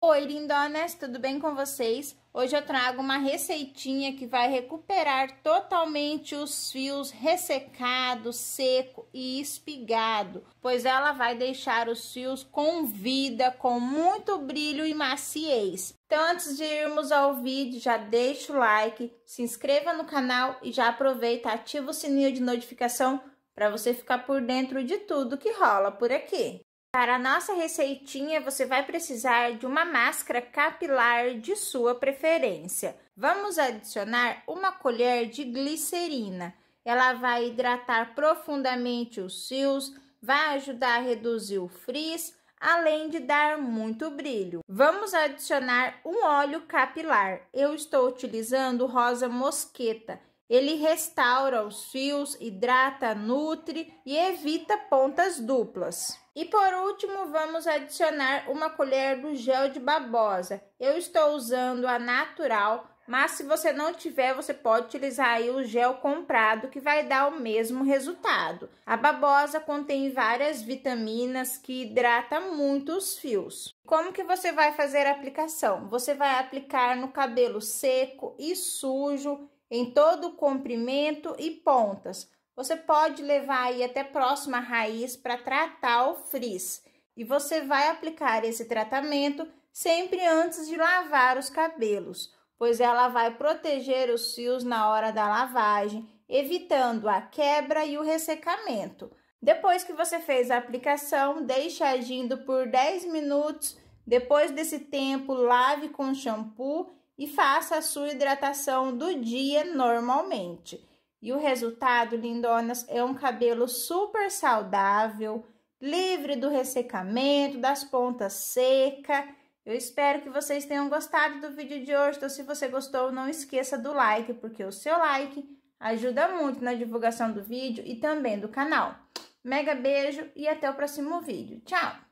Oi, lindonas, tudo bem com vocês? Hoje eu trago uma receitinha que vai recuperar totalmente os fios ressecado, seco e espigado, pois ela vai deixar os fios com vida, com muito brilho e maciez. Então, antes de irmos ao vídeo, já deixa o like, se inscreva no canal e já aproveita, ativa o sininho de notificação para você ficar por dentro de tudo que rola por aqui. Para a nossa receitinha, você vai precisar de uma máscara capilar de sua preferência. Vamos adicionar uma colher de glicerina. Ela vai hidratar profundamente os fios, vai ajudar a reduzir o frizz, além de dar muito brilho. Vamos adicionar um óleo capilar. Eu estou utilizando rosa mosqueta. Ele restaura os fios, hidrata, nutre e evita pontas duplas. E por último, vamos adicionar uma colher do gel de babosa. Eu estou usando a natural, mas se você não tiver, você pode utilizar aí o gel comprado, que vai dar o mesmo resultado. A babosa contém várias vitaminas que hidrata muito os fios. Como que você vai fazer a aplicação? Você vai aplicar no cabelo seco e sujo em todo o comprimento e pontas. Você pode levar aí até próxima raiz para tratar o frizz. E você vai aplicar esse tratamento sempre antes de lavar os cabelos, pois ela vai proteger os fios na hora da lavagem, evitando a quebra e o ressecamento. Depois que você fez a aplicação, deixe agindo por 10 minutos. Depois desse tempo, lave com shampoo e faça a sua hidratação do dia normalmente. E o resultado, lindonas, é um cabelo super saudável, livre do ressecamento, das pontas secas. Eu espero que vocês tenham gostado do vídeo de hoje. Então, se você gostou, não esqueça do like, porque o seu like ajuda muito na divulgação do vídeo e também do canal. Mega beijo e até o próximo vídeo. Tchau!